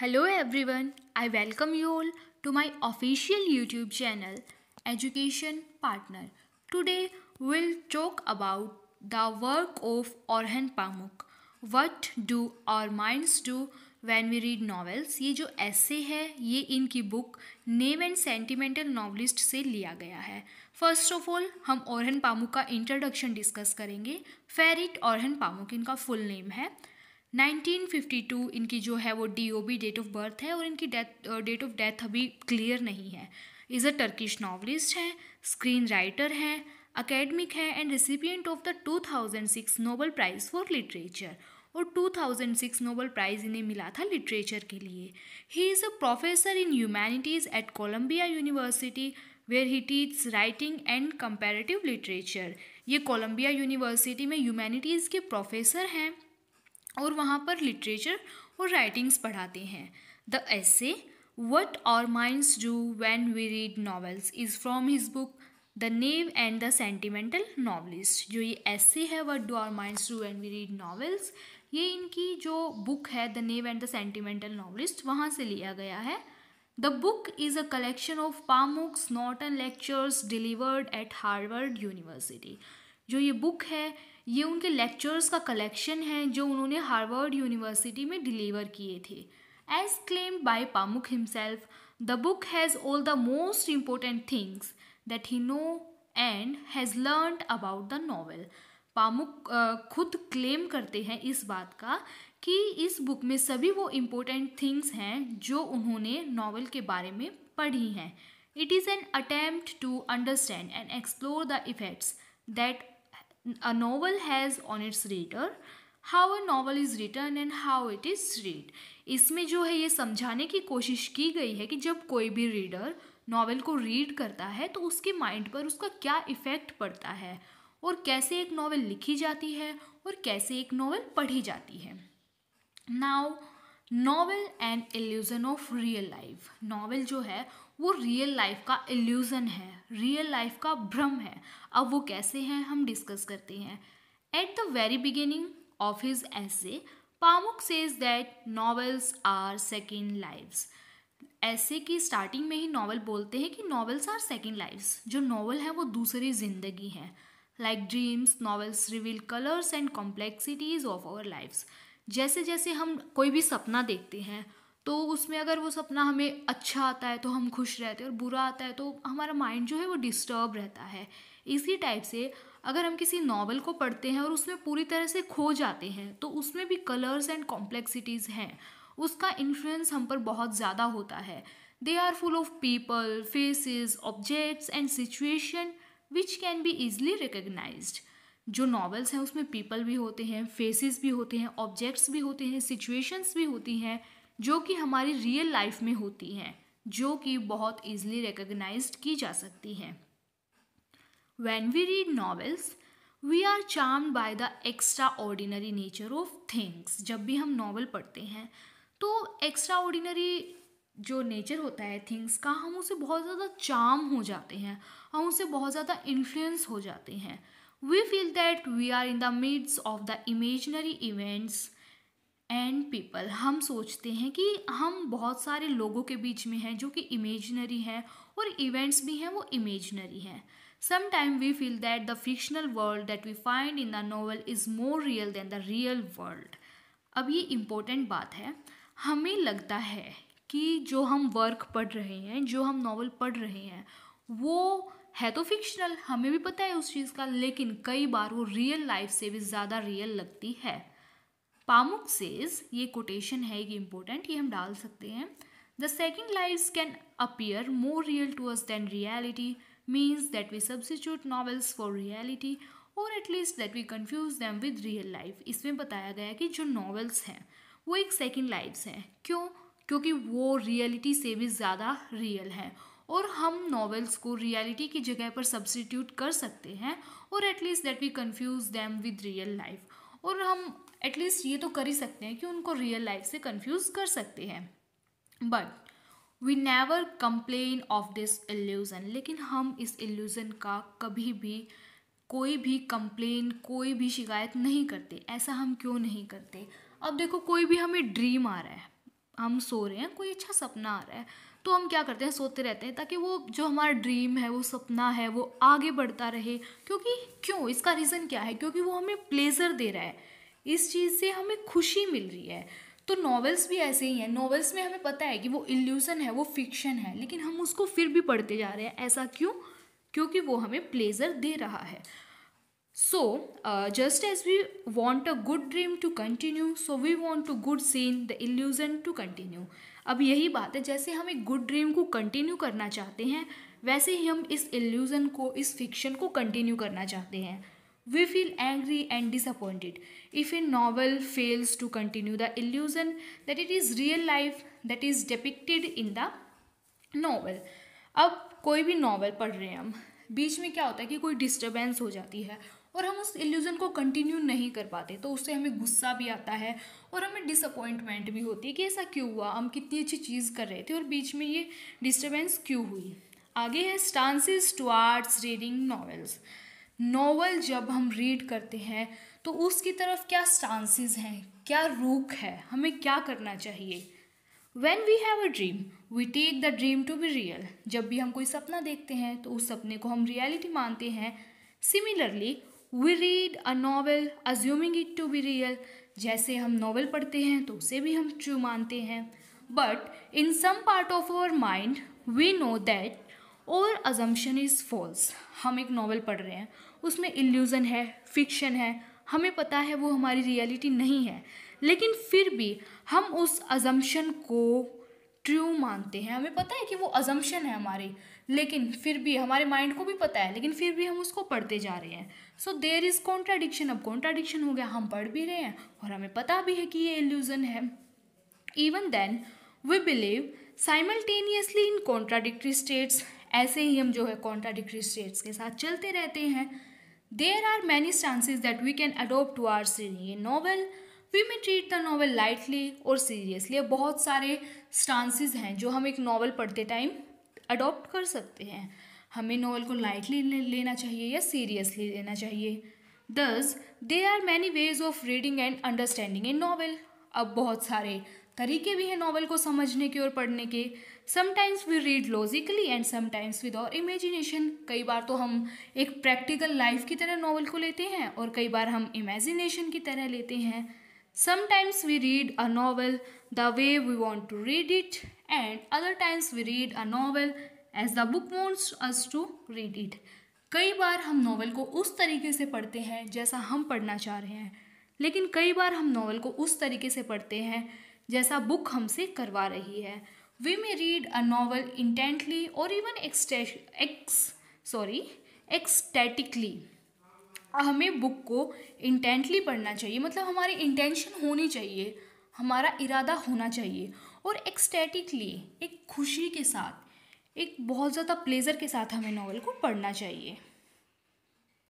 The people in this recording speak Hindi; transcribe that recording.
Hello everyone I welcome you all to my official YouTube channel education partner today will talk about the work of Orhan Pamuk what do our minds do when we read novels ये जो ऐसे है ये इनकी book name and sentimental novelist से लिया गया है फर्स्ट ऑफ ऑल हम ओरहन पामुक का इंट्रोडक्शन डिस्कस करेंगे फेरिट औरहन पामुक इनका फुल नेम है 1952 इनकी जो है वो डीओबी डेट ऑफ बर्थ है और इनकी डेथ डेट ऑफ डेथ अभी क्लियर नहीं है इज़ अ टर्किश नावलिस्ट हैं स्क्रीन राइटर हैं अकेडमिक है and recipient of the 2006 Nobel prize for literature और 2006 नोबल प्राइज़ इन्हें मिला था लिटरेचर के लिए he is a professor in humanities at Columbia University where he teach writing and comparative literature ये कोलम्बिया यूनिवर्सिटी में ह्यूमैनिटीज़ के प्रोफेसर हैं और वहाँ पर लिटरेचर और राइटिंग्स पढ़ाते हैं the essay what are minds do when we read novels is from his book the naive and the sentimental novelist जो ये ऐसे है what do our minds do when we read novels ये इनकी जो बुक है the naive and the sentimental novelist वहाँ से लिया गया है the book is a collection of Pamuk's Norton lectures delivered at Harvard University जो ये बुक है ये उनके लेक्चर्स का कलेक्शन है जो उन्होंने हार्वर्ड यूनिवर्सिटी में डिलीवर किए थे as claim by Pamuk himself the book has all the most important things that he know and has learn about the novel Pamuk खुद क्लेम करते हैं इस बात का कि इस बुक में सभी वो इम्पोर्टेंट थिंग्स हैं जो उन्होंने नावल के बारे में पढ़ी हैं it is an attempt to understand and explore the effects that a novel has on its reader how a novel is written and how it is read इसमें जो है ये समझाने की कोशिश की गई है कि जब कोई भी रीडर नावल को रीड करता है तो उसके माइंड पर उसका क्या इफ़ेक्ट पड़ता है और कैसे एक नावल लिखी जाती है और कैसे एक नावल पढ़ी जाती है now novel and illusion of real life novel जो है वो रियल लाइफ का एल्यूज़न है रियल लाइफ का भ्रम है अब वो कैसे हैं हम डिस्कस करते हैं at the very beginning of his essay Pamuk says that novels are second lives essay की स्टार्टिंग में ही नॉवल बोलते हैं कि नॉवेल्स आर सेकेंड लाइव्स जो नॉवल है वो दूसरी जिंदगी है like dreams novels reveal colours and complexities of our lifes जैसे जैसे हम कोई भी सपना देखते हैं तो उसमें अगर वो सपना हमें अच्छा आता है तो हम खुश रहते हैं और बुरा आता है तो हमारा माइंड जो है वो डिस्टर्ब रहता है इसी टाइप से अगर हम किसी नावल को पढ़ते हैं और उसमें पूरी तरह से खो जाते हैं तो उसमें भी कलर्स एंड कॉम्प्लेक्सिटीज़ हैं उसका इन्फ्लुएंस हम पर बहुत ज़्यादा होता है they are full of people faces objects and situation which can be easily recognised जो नॉवेल्स हैं उसमें पीपल भी होते हैं फेसेस भी होते हैं ऑब्जेक्ट्स भी होते हैं सिचुएशंस भी होती हैं जो कि हमारी रियल लाइफ में होती हैं जो कि बहुत ईजिली रिकगनाइज की जा सकती हैं we read novels we are charm by the extraordinary nature of things जब भी हम नॉवल पढ़ते हैं तो एक्स्ट्रा ऑर्डिनरी जो नेचर होता है थिंग्स का हम उसे बहुत ज़्यादा चार्म हो जाते हैं हम उसे बहुत ज़्यादा इन्फ्लुएंस हो जाते हैं we feel that we are in the midst of the imaginary events and people हम सोचते हैं कि हम बहुत सारे लोगों के बीच में हैं जो कि इमेजनरी हैं और इवेंट्स भी हैं वो इमेजनरी हैं sometime we feel that the fictional world that we find in the novel is more real than the real world अब ये इम्पोर्टेंट बात है हमें लगता है कि जो हम वर्क पढ़ रहे हैं जो हम नावल पढ़ रहे हैं वो है तो फिक्शनल हमें भी पता है उस चीज़ का लेकिन कई बार वो रियल लाइफ से भी ज़्यादा रियल लगती है पामुक सेज ये कोटेशन है ये इम्पोर्टेंट ये हम डाल सकते हैं the second life can appear more real to us then reality means that we substitute novels for reality or at least that we confuse them with real life इसमें बताया गया कि जो नॉवेल्स हैं वो एक सेकेंड लाइफ्स हैं क्यों क्योंकि वो रियलिटी से भी ज़्यादा रियल हैं और हम नॉवेल्स को रियलिटी की जगह पर सब्सटीट्यूट कर सकते हैं or at least that we confuse them with real life और हम एटलीस्ट ये तो कर ही सकते हैं कि उनको रियल लाइफ से कन्फ्यूज़ कर सकते हैं but we never complain of this illusion लेकिन हम इस एल्यूज़न का कभी भी कोई भी कंप्लेन कोई भी शिकायत नहीं करते ऐसा हम क्यों नहीं करते अब देखो कोई भी हमें ड्रीम आ रहा है हम सो रहे हैं कोई अच्छा सपना आ रहा है तो हम क्या करते हैं सोते रहते हैं ताकि वो जो हमारा ड्रीम है वो सपना है वो आगे बढ़ता रहे क्योंकि क्यों इसका रीज़न क्या है क्योंकि वो हमें प्लेजर दे रहा है इस चीज़ से हमें खुशी मिल रही है तो नॉवेल्स भी ऐसे ही हैं नॉवेल्स में हमें पता है कि वो इल्यूज़न है वो फिक्शन है लेकिन हम उसको फिर भी पढ़ते जा रहे हैं ऐसा क्यों क्योंकि वो हमें प्लेजर दे रहा है So, uh, just as we want a good dream to continue, so we want to good scene, the illusion to continue. अब यही बात है जैसे हम एक गुड ड्रीम को कंटिन्यू करना चाहते हैं वैसे ही हम इस इल्यूज़न को इस फिक्शन को कंटिन्यू करना चाहते हैं we feel angry and disappointed if a novel fails to continue the illusion that it is real life that is depicted in the novel अब कोई भी नॉवल पढ़ रहे हैं हम बीच में क्या होता है कि कोई डिस्टर्बेंस हो जाती है और हम उस इल्यूज़न को कंटिन्यू नहीं कर पाते तो उससे हमें गुस्सा भी आता है और हमें डिसअपॉइंटमेंट भी होती है कि ऐसा क्यों हुआ हम कितनी अच्छी चीज़ कर रहे थे और बीच में ये डिस्टर्बेंस क्यों हुई आगे है stances towards reading novels novel जब हम रीड करते हैं तो उसकी तरफ क्या स्टांसिस हैं क्या रूख है हमें क्या करना चाहिए when we have a dream we take the dream to be real जब भी हम कोई सपना देखते हैं तो उस सपने को हम रियलिटी मानते हैं similarly we read a novel assuming it to be real जैसे हम नावल पढ़ते हैं तो उसे भी हम ट्रू मानते हैं but in some part of our mind we know that our assumption is false हम एक नावल पढ़ रहे हैं उसमें इल्यूज़न है फिक्शन है हमें पता है वो हमारी रियलिटी नहीं है लेकिन फिर भी हम उस अजम्पन को ट्रू मानते हैं हमें पता है कि वो अजम्पन है हमारी लेकिन फिर भी हमारे माइंड को भी पता है लेकिन फिर भी हम उसको पढ़ते जा रहे हैं सो देर इज़ कॉन्ट्राडिक्शन अब कॉन्ट्राडिक्शन हो गया हम पढ़ भी रहे हैं और हमें पता भी है कि ये एल्यूज़न है even then we believe simultaneously in contradictory states ऐसे ही हम जो है कॉन्ट्राडिक्ट्री स्टेट्स के साथ चलते रहते हैं there are many chances that we can adopt towards सी ये नॉवल फिर may treat the novel lightly or seriously बहुत सारे स्टांसिस हैं जो हम एक नावल पढ़ते टाइम अडोप्ट कर सकते हैं हमें नावल को लाइटली लेना चाहिए या सीरियसली लेना चाहिए thus there are many ways of reading and understanding a novel अब बहुत सारे तरीके भी हैं नावल को समझने के और पढ़ने के sometimes we read logically and sometimes with our imagination कई बार तो हम एक प्रैक्टिकल लाइफ की तरह नावल को लेते हैं और कई बार हम इमेजिनेशन की तरह लेते हैं Sometimes we read a novel the way we want to read it and other times we read a novel as the book wants us to read it. कई बार हम नावल को उस तरीके से पढ़ते हैं जैसा हम पढ़ना चाह रहे हैं लेकिन कई बार हम नावल को उस तरीके से पढ़ते हैं जैसा बुक हमसे करवा रही है we may read a novel intently or even एक्सटे एक्स सॉरी एक्सटैटिकली हमें बुक को इंटेंटली पढ़ना चाहिए मतलब हमारी इंटेंशन होनी चाहिए हमारा इरादा होना चाहिए और एक्सटेटिकली एक खुशी के साथ एक बहुत ज़्यादा प्लेज़र के साथ हमें नॉवल को पढ़ना चाहिए